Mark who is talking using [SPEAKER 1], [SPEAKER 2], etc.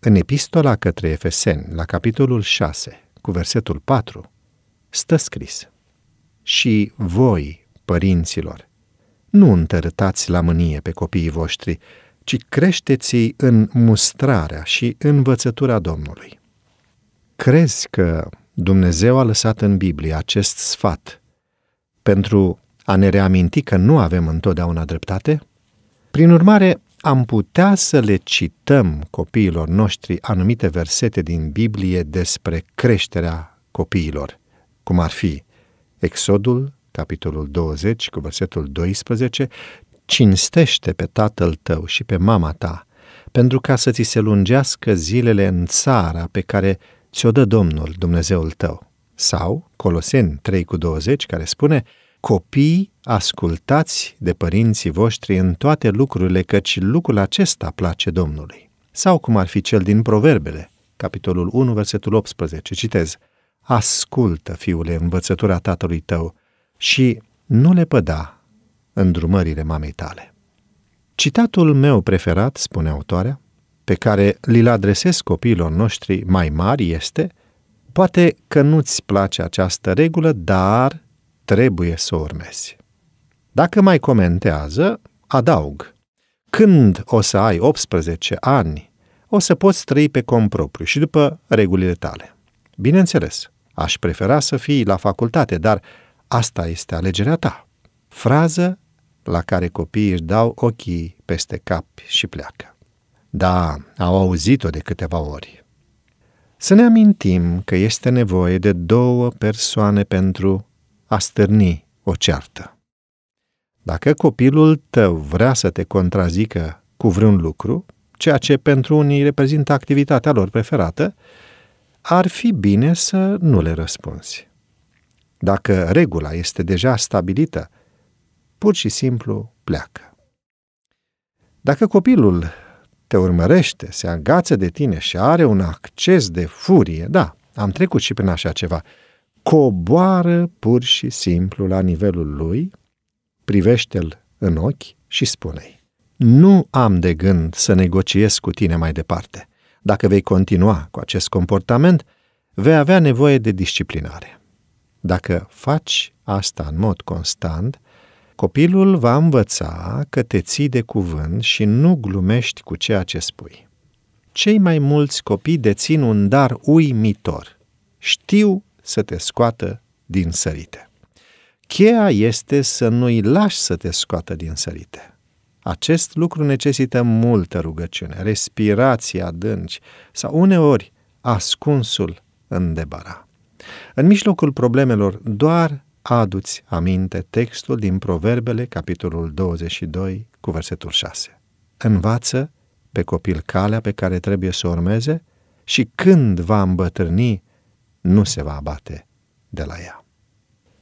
[SPEAKER 1] În epistola către Efeseni, la capitolul 6, cu versetul 4, stă scris Și voi, părinților, nu întărâtați la mânie pe copiii voștri, ci creșteți i în mustrarea și învățătura Domnului. Crezi că Dumnezeu a lăsat în Biblie acest sfat pentru a ne reaminti că nu avem întotdeauna dreptate? Prin urmare, am putea să le cităm copiilor noștri anumite versete din Biblie despre creșterea copiilor, cum ar fi Exodul, capitolul 20, cu versetul 12, cinstește pe tatăl tău și pe mama ta, pentru ca să ți se lungească zilele în țara pe care ți-o dă Domnul, Dumnezeul tău. Sau Coloseni 3 cu 20, care spune, Copii, ascultați de părinții voștri în toate lucrurile, căci lucrul acesta place Domnului. Sau cum ar fi cel din Proverbele, capitolul 1, versetul 18, citez, Ascultă, fiule, învățătura tatălui tău și nu le păda îndrumările mamei tale. Citatul meu preferat, spune autoarea, pe care li-l adresez copiilor noștri mai mari este Poate că nu-ți place această regulă, dar trebuie să urmezi. Dacă mai comentează, adaug. Când o să ai 18 ani, o să poți trăi pe cont propriu și după regulile tale. Bineînțeles, aș prefera să fii la facultate, dar asta este alegerea ta. Frază la care copiii își dau ochii peste cap și pleacă. Da, au auzit-o de câteva ori. Să ne amintim că este nevoie de două persoane pentru a stârni o ceartă. Dacă copilul tău vrea să te contrazică cu vreun lucru, ceea ce pentru unii reprezintă activitatea lor preferată, ar fi bine să nu le răspunzi. Dacă regula este deja stabilită, pur și simplu pleacă. Dacă copilul te urmărește, se agață de tine și are un acces de furie, da, am trecut și prin așa ceva, coboară pur și simplu la nivelul lui, privește-l în ochi și spune-i, nu am de gând să negociez cu tine mai departe. Dacă vei continua cu acest comportament, vei avea nevoie de disciplinare. Dacă faci asta în mod constant, copilul va învăța că te ții de cuvânt și nu glumești cu ceea ce spui. Cei mai mulți copii dețin un dar uimitor. Știu să te scoată din sărite. Cheia este să nu-i lași să te scoată din sărite. Acest lucru necesită multă rugăciune, respirații adânci sau uneori ascunsul în debara. În mijlocul problemelor doar aduți aminte textul din Proverbele, capitolul 22, cu versetul 6. Învață pe copil calea pe care trebuie să o urmeze și când va îmbătrâni, nu se va abate de la ea.